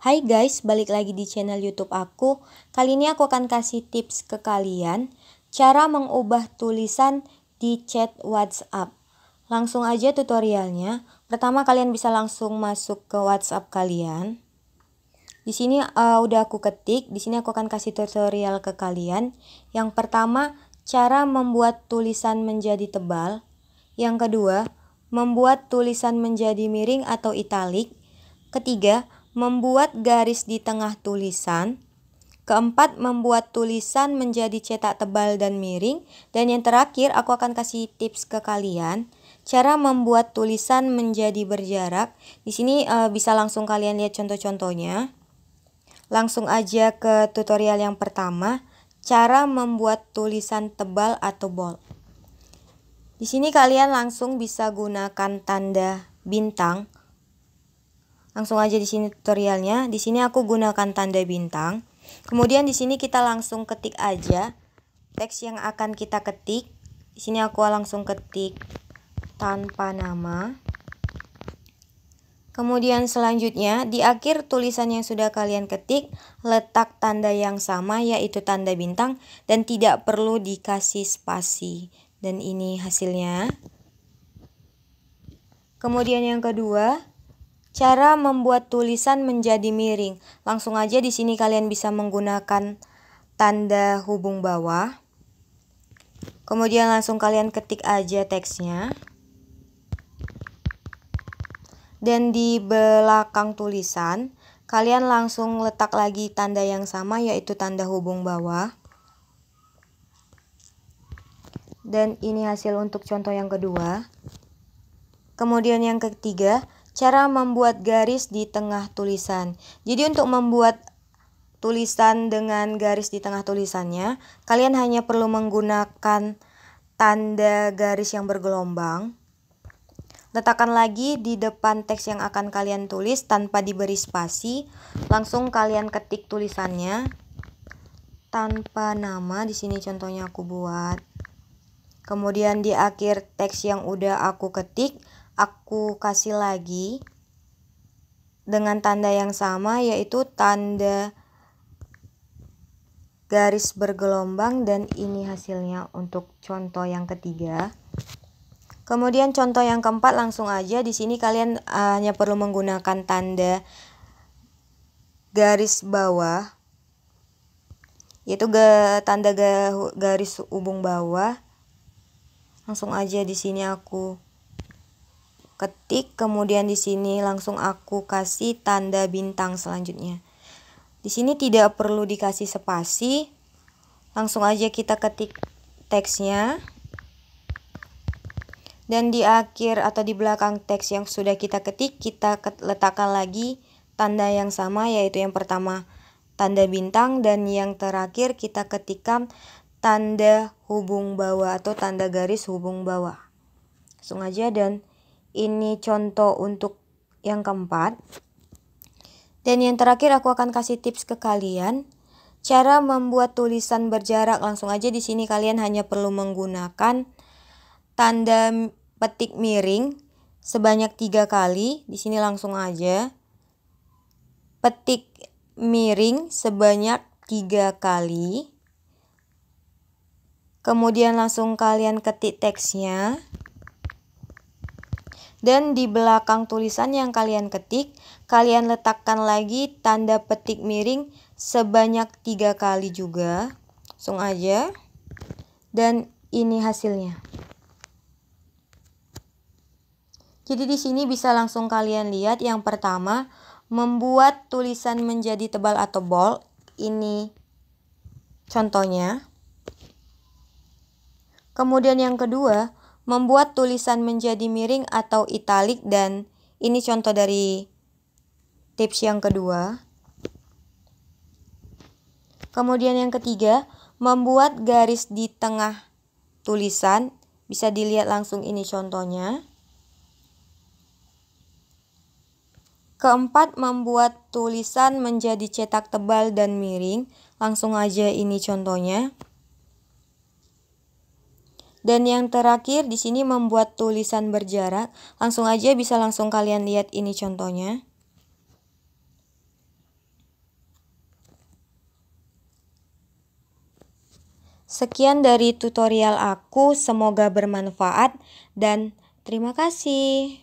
Hai guys, balik lagi di channel YouTube aku. Kali ini aku akan kasih tips ke kalian cara mengubah tulisan di chat WhatsApp. Langsung aja tutorialnya. Pertama kalian bisa langsung masuk ke WhatsApp kalian. Di sini uh, udah aku ketik, di sini aku akan kasih tutorial ke kalian. Yang pertama, cara membuat tulisan menjadi tebal. Yang kedua, membuat tulisan menjadi miring atau italik. Ketiga, membuat garis di tengah tulisan, keempat membuat tulisan menjadi cetak tebal dan miring, dan yang terakhir aku akan kasih tips ke kalian cara membuat tulisan menjadi berjarak. Di sini e, bisa langsung kalian lihat contoh-contohnya. Langsung aja ke tutorial yang pertama, cara membuat tulisan tebal atau bold. Di sini kalian langsung bisa gunakan tanda bintang Langsung aja di sini tutorialnya. Di sini aku gunakan tanda bintang. Kemudian di sini kita langsung ketik aja teks yang akan kita ketik. Di sini aku langsung ketik tanpa nama. Kemudian selanjutnya, di akhir tulisan yang sudah kalian ketik, letak tanda yang sama yaitu tanda bintang dan tidak perlu dikasih spasi. Dan ini hasilnya. Kemudian yang kedua, Cara membuat tulisan menjadi miring. Langsung aja di sini kalian bisa menggunakan tanda hubung bawah. Kemudian langsung kalian ketik aja teksnya. Dan di belakang tulisan, kalian langsung letak lagi tanda yang sama yaitu tanda hubung bawah. Dan ini hasil untuk contoh yang kedua. Kemudian yang ketiga, Cara membuat garis di tengah tulisan. Jadi untuk membuat tulisan dengan garis di tengah tulisannya, kalian hanya perlu menggunakan tanda garis yang bergelombang. Letakkan lagi di depan teks yang akan kalian tulis tanpa diberi spasi. Langsung kalian ketik tulisannya tanpa nama. Di sini contohnya aku buat. Kemudian di akhir teks yang udah aku ketik, aku kasih lagi dengan tanda yang sama yaitu tanda garis bergelombang dan ini hasilnya untuk contoh yang ketiga. Kemudian contoh yang keempat langsung aja di sini kalian eh, hanya perlu menggunakan tanda garis bawah yaitu ga, tanda ga, garis ubung bawah. Langsung aja di sini aku ketik kemudian di sini langsung aku kasih tanda bintang selanjutnya di sini tidak perlu dikasih spasi langsung aja kita ketik teksnya dan di akhir atau di belakang teks yang sudah kita ketik kita letakkan lagi tanda yang sama yaitu yang pertama tanda bintang dan yang terakhir kita ketikkan tanda hubung bawah atau tanda garis hubung bawah langsung aja dan ini contoh untuk yang keempat. Dan yang terakhir aku akan kasih tips ke kalian. Cara membuat tulisan berjarak langsung aja di sini kalian hanya perlu menggunakan tanda petik miring sebanyak tiga kali. Di sini langsung aja petik miring sebanyak tiga kali. Kemudian langsung kalian ketik teksnya. Dan di belakang tulisan yang kalian ketik, kalian letakkan lagi tanda petik miring sebanyak tiga kali juga. Langsung aja. Dan ini hasilnya. Jadi di sini bisa langsung kalian lihat yang pertama, membuat tulisan menjadi tebal atau bold. Ini contohnya. Kemudian yang kedua, membuat tulisan menjadi miring atau italik dan ini contoh dari tips yang kedua. Kemudian yang ketiga, membuat garis di tengah tulisan. Bisa dilihat langsung ini contohnya. Keempat, membuat tulisan menjadi cetak tebal dan miring. Langsung aja ini contohnya. Dan yang terakhir di sini membuat tulisan berjarak. Langsung aja bisa langsung kalian lihat ini contohnya. Sekian dari tutorial aku, semoga bermanfaat dan terima kasih.